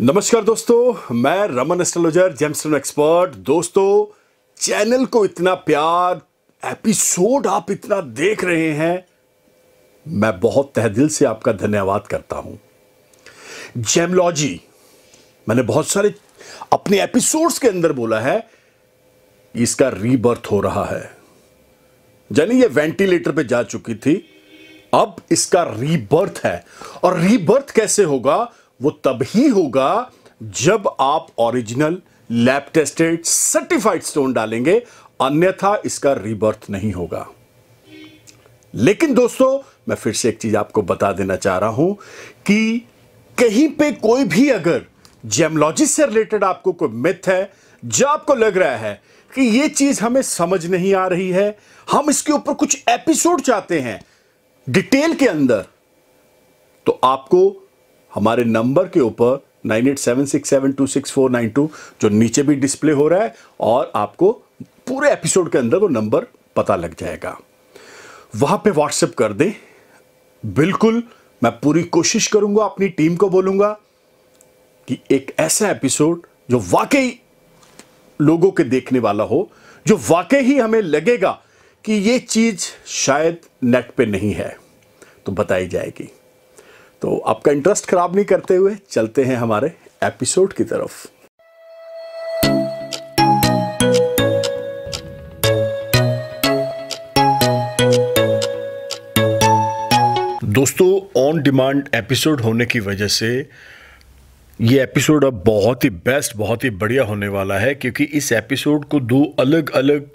नमस्कार दोस्तों मैं रमन एस्ट्रोलॉजर जेम्सन एक्सपर्ट दोस्तों चैनल को इतना प्यार एपिसोड आप इतना देख रहे हैं मैं बहुत तहदिल से आपका धन्यवाद करता हूं जेमलॉजी मैंने बहुत सारे अपने एपिसोड्स के अंदर बोला है इसका रीबर्थ हो रहा है यानी ये वेंटिलेटर पे जा चुकी थी अब इसका रीबर्थ है और रीबर्थ कैसे होगा वो तब ही होगा जब आप original lab tested certified stone डालेंगे अन्यथा इसका रिबर्थ नहीं होगा लेकिन दोस्तों मैं फिर से एक चीज आपको बता देना चाह रहा हूं कि कहीं पे कोई भी अगर जेमलॉजी से रिलेटेड आपको कोई मिथ है जो आपको लग रहा है कि ये चीज हमें समझ नहीं आ रही है हम इसके ऊपर कुछ एपिसोड चाहते हैं डिटेल के अंदर तो आपको हमारे नंबर के ऊपर 9876726492 जो नीचे भी डिस्प्ले हो रहा है और आपको पूरे एपिसोड के अंदर वो नंबर पता लग जाएगा वहां पे व्हाट्सएप कर दें बिल्कुल मैं पूरी कोशिश करूंगा अपनी टीम को बोलूंगा कि एक ऐसा एपिसोड जो वाकई लोगों के देखने वाला हो जो वाकई ही हमें लगेगा कि ये चीज़ शायद नेट पे नहीं है तो बताई जाएगी तो आपका इंटरेस्ट खराब नहीं करते हुए चलते हैं हमारे एपिसोड की तरफ दोस्तों ऑन डिमांड एपिसोड होने की वजह से ये एपिसोड अब बहुत ही बेस्ट बहुत ही बढ़िया होने वाला है क्योंकि इस एपिसोड को दो अलग अलग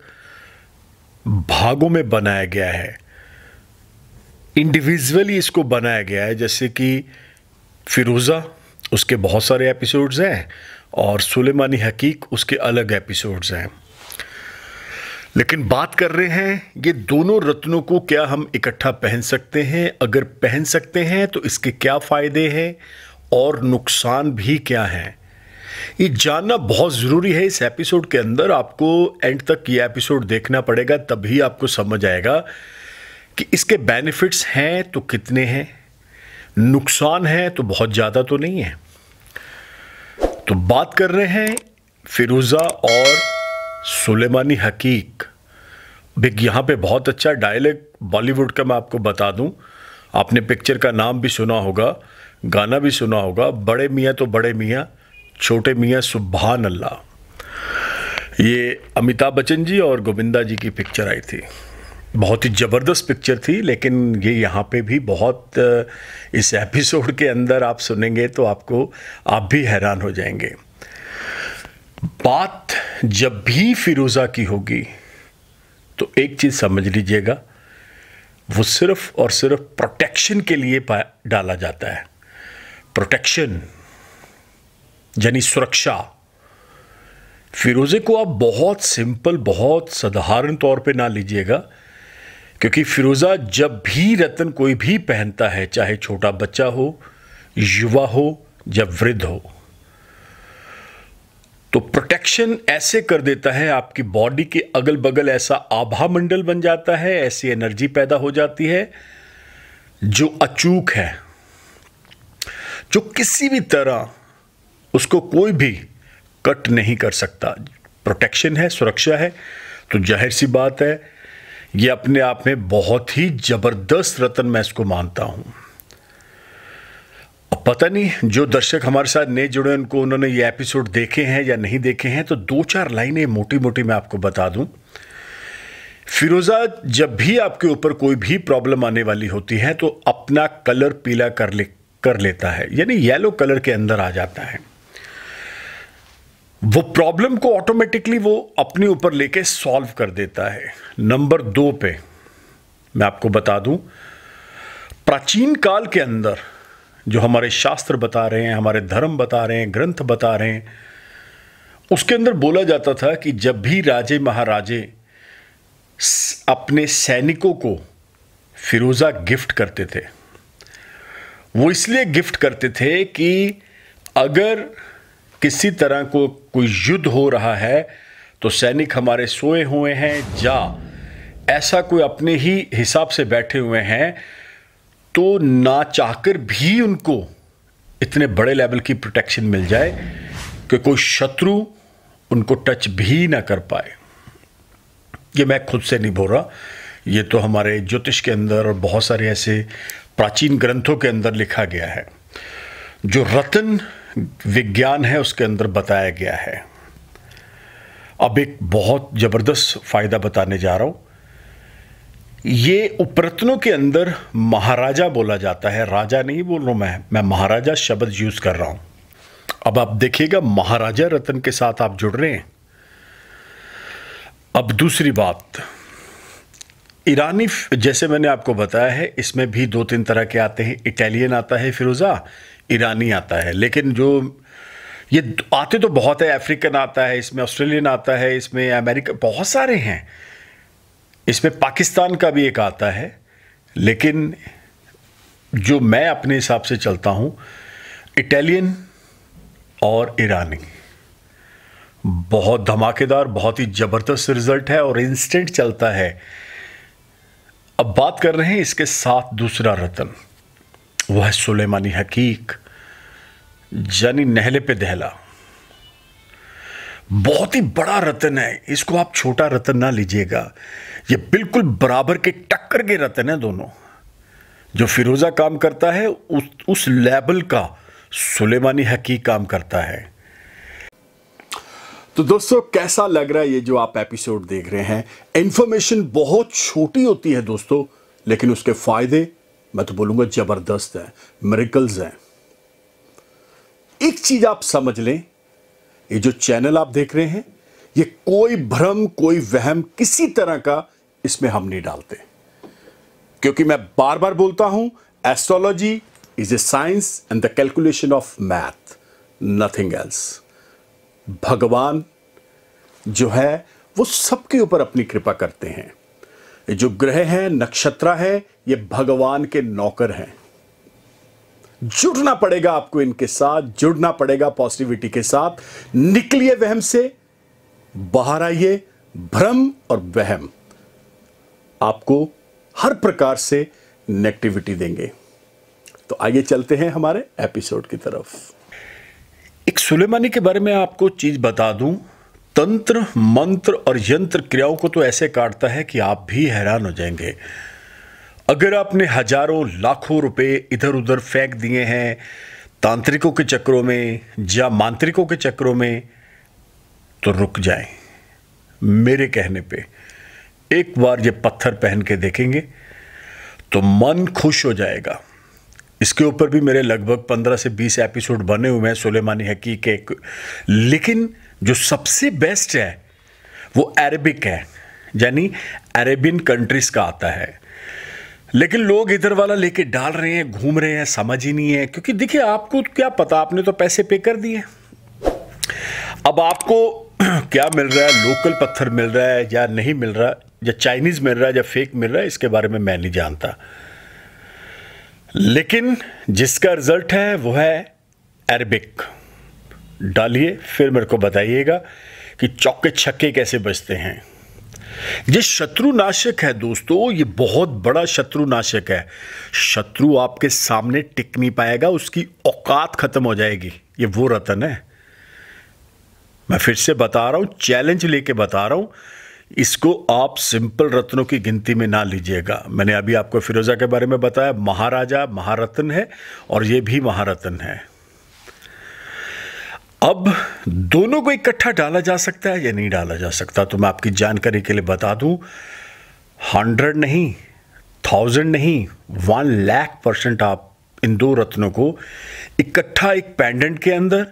भागों में बनाया गया है इंडिविजुअली इसको बनाया गया है जैसे कि फिरोज़ा उसके बहुत सारे एपिसोड्स हैं और सुलेमानी हकीक उसके अलग एपिसोड्स हैं लेकिन बात कर रहे हैं ये दोनों रत्नों को क्या हम इकट्ठा पहन सकते हैं अगर पहन सकते हैं तो इसके क्या फ़ायदे हैं और नुकसान भी क्या हैं ये जानना बहुत ज़रूरी है इस एपिसोड के अंदर आपको एंड तक ये एपिसोड देखना पड़ेगा तभी आपको समझ आएगा कि इसके बेनिफिट्स हैं तो कितने हैं नुकसान है तो बहुत ज़्यादा तो नहीं है तो बात कर रहे हैं फिरोज़ा और सुलेमानी हकीक बिग यहाँ पे बहुत अच्छा डायलॉग बॉलीवुड का मैं आपको बता दूँ आपने पिक्चर का नाम भी सुना होगा गाना भी सुना होगा बड़े मियाँ तो बड़े मियाँ छोटे मियाँ सुबहान अल्लाह ये अमिताभ बच्चन जी और गोविंदा जी की पिक्चर आई थी बहुत ही ज़बरदस्त पिक्चर थी लेकिन ये यहाँ पे भी बहुत इस एपिसोड के अंदर आप सुनेंगे तो आपको आप भी हैरान हो जाएंगे बात जब भी फिरोज़ा की होगी तो एक चीज़ समझ लीजिएगा वो सिर्फ और सिर्फ प्रोटेक्शन के लिए डाला जाता है प्रोटेक्शन यानी सुरक्षा फिरोज़े को आप बहुत सिंपल बहुत साधारण तौर पे ना लीजिएगा क्योंकि फिरोज़ा जब भी रतन कोई भी पहनता है चाहे छोटा बच्चा हो युवा हो या वृद्ध हो तो प्रोटेक्शन ऐसे कर देता है आपकी बॉडी के अगल बगल ऐसा आभा मंडल बन जाता है ऐसी एनर्जी पैदा हो जाती है जो अचूक है जो किसी भी तरह उसको कोई भी कट नहीं कर सकता प्रोटेक्शन है सुरक्षा है तो जाहिर सी बात है ये अपने आप में बहुत ही जबरदस्त रतन मैं इसको मानता हूं पता नहीं जो दर्शक हमारे साथ नए जुड़े उनको उन्होंने ये एपिसोड देखे हैं या नहीं देखे हैं तो दो चार लाइनें मोटी मोटी मैं आपको बता दूं फिरोज़ा जब भी आपके ऊपर कोई भी प्रॉब्लम आने वाली होती है तो अपना कलर पीला कर ले कर लेता है यानी येलो कलर के अंदर आ जाता है वो प्रॉब्लम को ऑटोमेटिकली वो अपने ऊपर लेके सॉल्व कर देता है नंबर दो पे मैं आपको बता दूं प्राचीन काल के अंदर जो हमारे शास्त्र बता रहे हैं हमारे धर्म बता रहे हैं ग्रंथ बता रहे हैं उसके अंदर बोला जाता था कि जब भी राजे महाराजे अपने सैनिकों को फिरोज़ा गिफ्ट करते थे वो इसलिए गिफ्ट करते थे कि अगर किसी तरह को कोई युद्ध हो रहा है तो सैनिक हमारे सोए हुए हैं या ऐसा कोई अपने ही हिसाब से बैठे हुए हैं तो ना चाहकर भी उनको इतने बड़े लेवल की प्रोटेक्शन मिल जाए कि कोई शत्रु उनको टच भी ना कर पाए ये मैं खुद से नहीं बोल रहा ये तो हमारे ज्योतिष के अंदर और बहुत सारे ऐसे प्राचीन ग्रंथों के अंदर लिखा गया है जो रतन विज्ञान है उसके अंदर बताया गया है अब एक बहुत ज़बरदस्त फ़ायदा बताने जा रहा हूं ये उपरत्नों के अंदर महाराजा बोला जाता है राजा नहीं बोल रहा मैं मैं महाराजा शब्द यूज़ कर रहा हूं अब आप देखिएगा महाराजा रतन के साथ आप जुड़ रहे हैं अब दूसरी बात ईरानी जैसे मैंने आपको बताया है इसमें भी दो तीन तरह के आते हैं इटालियन आता है फिरोज़ा ईरानी आता है लेकिन जो ये आते तो बहुत है अफ्रीकन आता है इसमें ऑस्ट्रेलियन आता है इसमें अमेरिका बहुत सारे हैं इसमें पाकिस्तान का भी एक आता है लेकिन जो मैं अपने हिसाब से चलता हूँ इटालियन और ईरानी बहुत धमाकेदार बहुत ही ज़बरदस्त रिजल्ट है और इंस्टेंट चलता है अब बात कर रहे हैं इसके साथ दूसरा रतन वह सुलेमानी हकीक जानी नहले पे दहला बहुत ही बड़ा रतन है इसको आप छोटा रतन ना लीजिएगा ये बिल्कुल बराबर के टक्कर के रतन है दोनों जो फिरोज़ा काम करता है उस उस लेवल का सुलेमानी हकीक काम करता है तो दोस्तों कैसा लग रहा है ये जो आप एपिसोड देख रहे हैं इंफॉर्मेशन बहुत छोटी होती है दोस्तों लेकिन उसके फायदे मैं तो बोलूंगा ज़बरदस्त है मेरिकल्स हैं एक चीज़ आप समझ लें ये जो चैनल आप देख रहे हैं ये कोई भ्रम कोई वहम किसी तरह का इसमें हम नहीं डालते क्योंकि मैं बार बार बोलता हूं astrology is a science and the calculation of math nothing else भगवान जो है वो सबके ऊपर अपनी कृपा करते हैं जो ग्रह है नक्षत्र है ये भगवान के नौकर हैं जुड़ना पड़ेगा आपको इनके साथ जुड़ना पड़ेगा पॉजिटिविटी के साथ निकलिए वहम से बाहर आइए भ्रम और वहम आपको हर प्रकार से नेगेटिविटी देंगे तो आइए चलते हैं हमारे एपिसोड की तरफ एक सुलेमानी के बारे में आपको चीज़ बता दूं तंत्र मंत्र और यंत्र क्रियाओं को तो ऐसे काटता है कि आप भी हैरान हो जाएंगे अगर आपने हजारों लाखों रुपए इधर उधर फेंक दिए हैं तांत्रिकों के चक्रों में या मांत्रिकों के चक्रों में तो रुक जाएं मेरे कहने पे एक बार ये पत्थर पहन के देखेंगे तो मन खुश हो जाएगा इसके ऊपर भी मेरे लगभग पंद्रह से बीस एपिसोड बने हुए हैं सुलेमानी हकी के लेकिन जो सबसे बेस्ट है वो अरेबिक है यानी अरेबियन कंट्रीज का आता है लेकिन लोग इधर वाला लेके डाल रहे हैं घूम रहे हैं समझ ही नहीं है क्योंकि देखिए आपको क्या पता आपने तो पैसे पे कर दिए अब आपको क्या मिल रहा है लोकल पत्थर मिल रहा है या नहीं मिल रहा या चाइनीज़ मिल रहा है या फेक मिल रहा है इसके बारे में मैं नहीं जानता लेकिन जिसका रिजल्ट है वो है अरेबिक डालिए फिर मेरे को बताइएगा कि चौके छक्के कैसे बचते हैं ये शत्रुनाशक है दोस्तों ये बहुत बड़ा शत्रुनाशक है शत्रु आपके सामने टिक नहीं पाएगा उसकी औकात खत्म हो जाएगी ये वो रतन है मैं फिर से बता रहा हूं चैलेंज लेके बता रहा हूं इसको आप सिंपल रत्नों की गिनती में ना लीजिएगा मैंने अभी आपको फिरोज़ा के बारे में बताया महाराजा महारत्न है और ये भी महारत्न है अब दोनों को इकट्ठा डाला जा सकता है या नहीं डाला जा सकता तो मैं आपकी जानकारी के लिए बता दूं हंड्रेड नहीं थाउजेंड नहीं वन लैख परसेंट आप इन दो रत्नों को इकट्ठा एक पेंडेंट के अंदर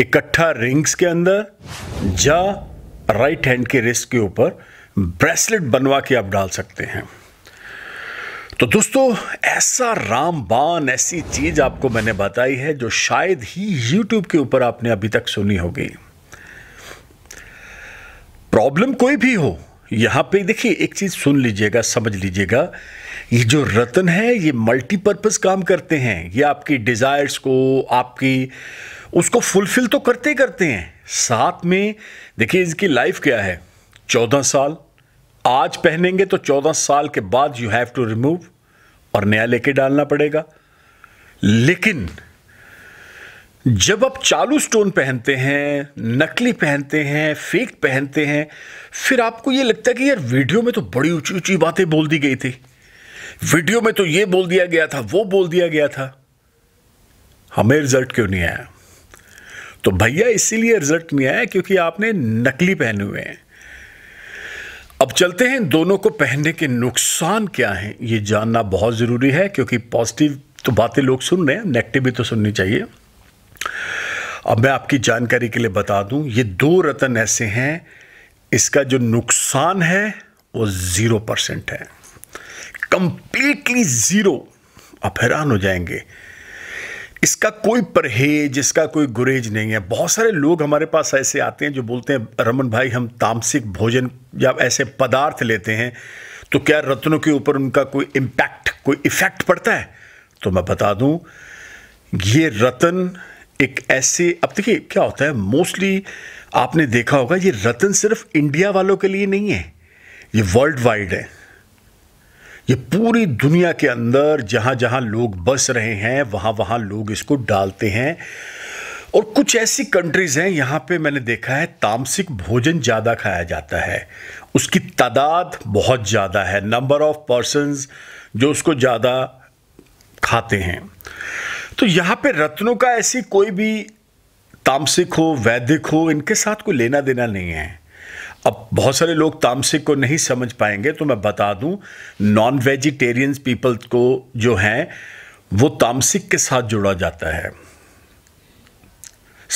इकट्ठा रिंग्स के अंदर या राइट हैंड के रिस्क के ऊपर ब्रेसलेट बनवा के आप डाल सकते हैं तो दोस्तों ऐसा रामबान ऐसी चीज़ आपको मैंने बताई है जो शायद ही यूट्यूब के ऊपर आपने अभी तक सुनी होगी प्रॉब्लम कोई भी हो यहां पे देखिए एक चीज़ सुन लीजिएगा समझ लीजिएगा ये जो रतन है ये मल्टीपर्पज़ काम करते हैं ये आपकी डिज़ायर्स को आपकी उसको फुलफिल तो करते ही करते हैं साथ में देखिए इसकी लाइफ क्या है चौदह साल आज पहनेंगे तो चौदह साल के बाद यू हैव टू रिमूव और नया लेके डालना पड़ेगा लेकिन जब आप चालू स्टोन पहनते हैं नकली पहनते हैं फेक पहनते हैं फिर आपको ये लगता है कि यार वीडियो में तो बड़ी ऊंची ऊंची बातें बोल दी गई थी वीडियो में तो ये बोल दिया गया था वो बोल दिया गया था हमें रिजल्ट क्यों नहीं आया तो भैया इसीलिए रिजल्ट नहीं आया क्योंकि आपने नकली पहने हुए हैं अब चलते हैं दोनों को पहनने के नुकसान क्या हैं ये जानना बहुत ज़रूरी है क्योंकि पॉजिटिव तो बातें लोग सुन रहे हैं नेगेटिव भी तो सुननी चाहिए अब मैं आपकी जानकारी के लिए बता दूं ये दो रतन ऐसे हैं इसका जो नुकसान है वो ज़ीरो परसेंट है कंप्लीटली ज़ीरो आप हैरान हो जाएंगे इसका कोई परहेज इसका कोई गुरेज नहीं है बहुत सारे लोग हमारे पास ऐसे आते हैं जो बोलते हैं रमन भाई हम तामसिक भोजन या ऐसे पदार्थ लेते हैं तो क्या रत्नों के ऊपर उनका कोई इम्पैक्ट कोई इफ़ेक्ट पड़ता है तो मैं बता दूं ये रतन एक ऐसे अब देखिए क्या होता है मोस्टली आपने देखा होगा ये रतन सिर्फ इंडिया वालों के लिए नहीं है ये वर्ल्ड वाइड है ये पूरी दुनिया के अंदर जहाँ जहाँ लोग बस रहे हैं वहाँ वहाँ लोग इसको डालते हैं और कुछ ऐसी कंट्रीज़ हैं यहाँ पे मैंने देखा है तामसिक भोजन ज़्यादा खाया जाता है उसकी तादाद बहुत ज़्यादा है नंबर ऑफ पर्सनस जो उसको ज़्यादा खाते हैं तो यहाँ पे रत्नों का ऐसी कोई भी तामसिक हो वैदिक हो इनके साथ कोई लेना देना नहीं है अब बहुत सारे लोग तामसिक को नहीं समझ पाएंगे तो मैं बता दूं नॉन वेजिटेरियंस पीपल को जो हैं वो तामसिक के साथ जोड़ा जाता है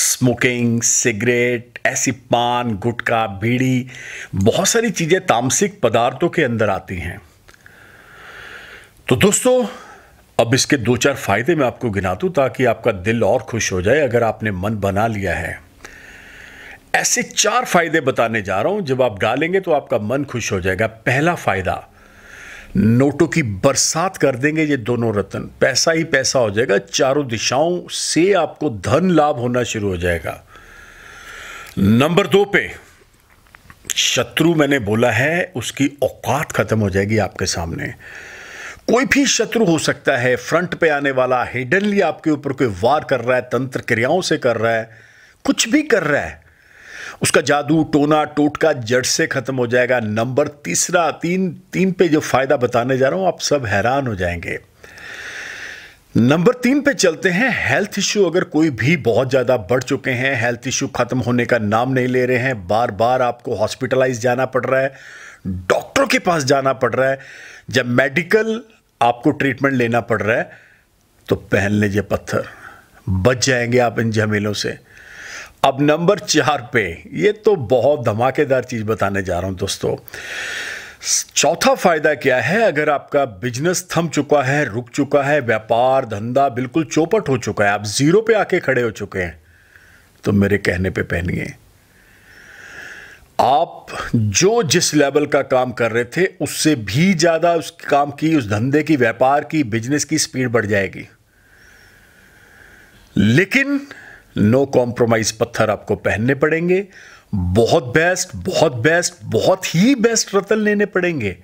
स्मोकिंग सिगरेट ऐसी पान गुटखा बीड़ी बहुत सारी चीज़ें तामसिक पदार्थों के अंदर आती हैं तो दोस्तों अब इसके दो चार फायदे मैं आपको गिना दूं ताकि आपका दिल और खुश हो जाए अगर आपने मन बना लिया है ऐसे चार फायदे बताने जा रहा हूं जब आप डालेंगे तो आपका मन खुश हो जाएगा पहला फायदा नोटों की बरसात कर देंगे ये दोनों रत्न पैसा ही पैसा हो जाएगा चारों दिशाओं से आपको धन लाभ होना शुरू हो जाएगा नंबर दो पे शत्रु मैंने बोला है उसकी औकात खत्म हो जाएगी आपके सामने कोई भी शत्रु हो सकता है फ्रंट पे आने वाला हिडनली आपके ऊपर कोई वार कर रहा है तंत्र क्रियाओं से कर रहा है कुछ भी कर रहा है उसका जादू टोना टोटका जड़ से ख़त्म हो जाएगा नंबर तीसरा तीन तीन पे जो फ़ायदा बताने जा रहा हूँ आप सब हैरान हो जाएंगे नंबर तीन पे चलते हैं हेल्थ इश्यू अगर कोई भी बहुत ज़्यादा बढ़ चुके हैं हेल्थ इश्यू ख़त्म होने का नाम नहीं ले रहे हैं बार बार आपको हॉस्पिटलाइज जाना पड़ रहा है डॉक्टर के पास जाना पड़ रहा है जब मेडिकल आपको ट्रीटमेंट लेना पड़ रहा है तो पहन लीजिए पत्थर बच जाएंगे आप इन झमेलों से अब नंबर चार पे ये तो बहुत धमाकेदार चीज़ बताने जा रहा हूं दोस्तों चौथा फायदा क्या है अगर आपका बिजनेस थम चुका है रुक चुका है व्यापार धंधा बिल्कुल चौपट हो चुका है आप जीरो पे आके खड़े हो चुके हैं तो मेरे कहने पे पहनिए आप जो जिस लेवल का काम कर रहे थे उससे भी ज़्यादा उस काम की उस धंधे की व्यापार की बिजनेस की स्पीड बढ़ जाएगी लेकिन नो कॉम्प्रोमाइज पत्थर आपको पहनने पड़ेंगे बहुत बेस्ट बहुत बेस्ट बहुत ही बेस्ट रतन लेने पड़ेंगे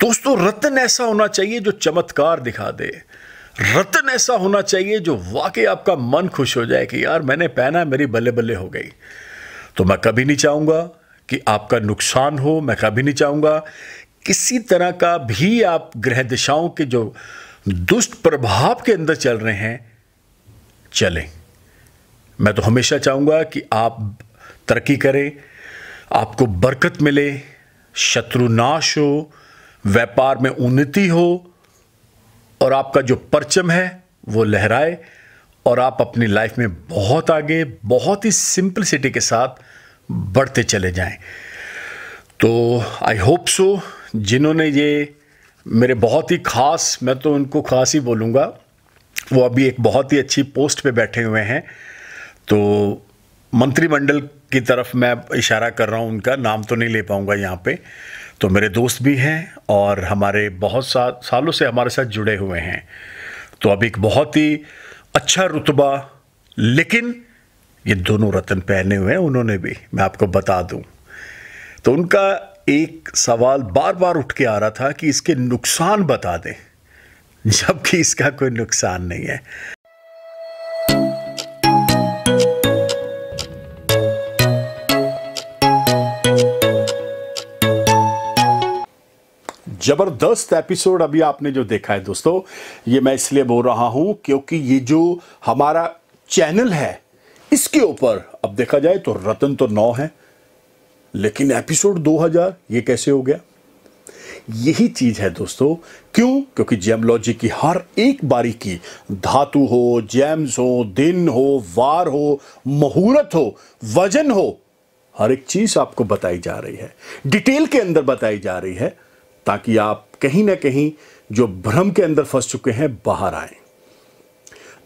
दोस्तों रतन ऐसा होना चाहिए जो चमत्कार दिखा दे रतन ऐसा होना चाहिए जो वाकई आपका मन खुश हो जाए कि यार मैंने पहना मेरी बल्ले बल्ले हो गई तो मैं कभी नहीं चाहूंगा कि आपका नुकसान हो मैं कभी नहीं चाहूंगा किसी तरह का भी आप ग्रह दिशाओं के जो दुष्ट प्रभाव के अंदर चल रहे हैं चलें मैं तो हमेशा चाहूँगा कि आप तरक्की करें आपको बरकत मिले शत्रुनाश हो व्यापार में उन्नति हो और आपका जो परचम है वो लहराए और आप अपनी लाइफ में बहुत आगे बहुत ही सिंपलिसिटी के साथ बढ़ते चले जाएं तो आई होप सो जिन्होंने ये मेरे बहुत ही ख़ास मैं तो उनको ख़ास ही बोलूँगा वो अभी एक बहुत ही अच्छी पोस्ट पे बैठे हुए हैं तो मंत्रिमंडल की तरफ मैं इशारा कर रहा हूँ उनका नाम तो नहीं ले पाऊँगा यहाँ पे तो मेरे दोस्त भी हैं और हमारे बहुत सा सालों से हमारे साथ जुड़े हुए हैं तो अब एक बहुत ही अच्छा रुतबा लेकिन ये दोनों रतन पहने हुए हैं उन्होंने भी मैं आपको बता दूं तो उनका एक सवाल बार बार उठ के आ रहा था कि इसके नुकसान बता दें जबकि इसका कोई नुकसान नहीं है ज़बरदस्त एपिसोड अभी आपने जो देखा है दोस्तों ये मैं इसलिए बोल रहा हूं क्योंकि ये जो हमारा चैनल है इसके ऊपर अब देखा जाए तो रतन तो नौ है लेकिन एपिसोड 2000 ये कैसे हो गया यही चीज है दोस्तों क्यों क्योंकि जेमलॉजी की हर एक बारी की धातु हो जैम्स हो दिन हो वार हो मुहूर्त हो वजन हो हर एक चीज आपको बताई जा रही है डिटेल के अंदर बताई जा रही है ताकि आप कहीं ना कहीं जो भ्रम के अंदर फंस चुके हैं बाहर आए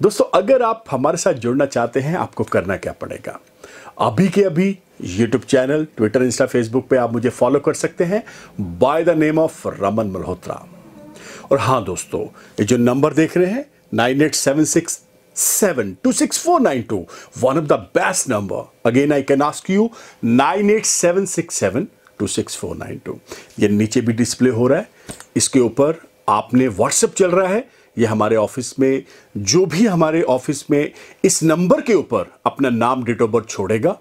दोस्तों अगर आप हमारे साथ जुड़ना चाहते हैं आपको करना क्या पड़ेगा अभी के अभी YouTube channel Twitter Insta Facebook पे आप मुझे फॉलो कर सकते हैं by the name of Raman Malhotra और हाँ दोस्तों ये जो नंबर देख रहे हैं nine eight seven six seven two six four nine two one of the best number again I can ask you nine eight seven six seven two six four nine two ये नीचे भी display हो रहा है इसके ऊपर आपने WhatsApp चल रहा है ये हमारे ऑफिस में जो भी हमारे ऑफिस में इस नंबर के ऊपर अपना नाम डेट ऑफ बर्थ छोड़ेगा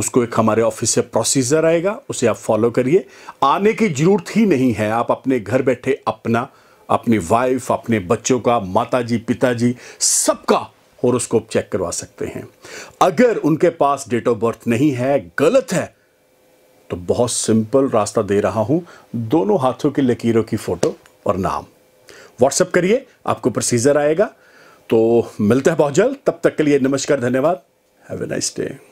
उसको एक हमारे ऑफिस से प्रोसीजर आएगा उसे आप फॉलो करिए आने की जरूरत ही नहीं है आप अपने घर बैठे अपना अपनी वाइफ अपने बच्चों का माताजी पिताजी सबका होरोस्कोप चेक करवा सकते हैं अगर उनके पास डेट ऑफ बर्थ नहीं है गलत है तो बहुत सिंपल रास्ता दे रहा हूं दोनों हाथों की लकीरों की फ़ोटो और नाम व्हाट्सएप करिए आपको प्रोसीजर आएगा तो मिलते हैं बहुत जल्द तब तक के लिए नमस्कार धन्यवाद हैव ए नाइस डे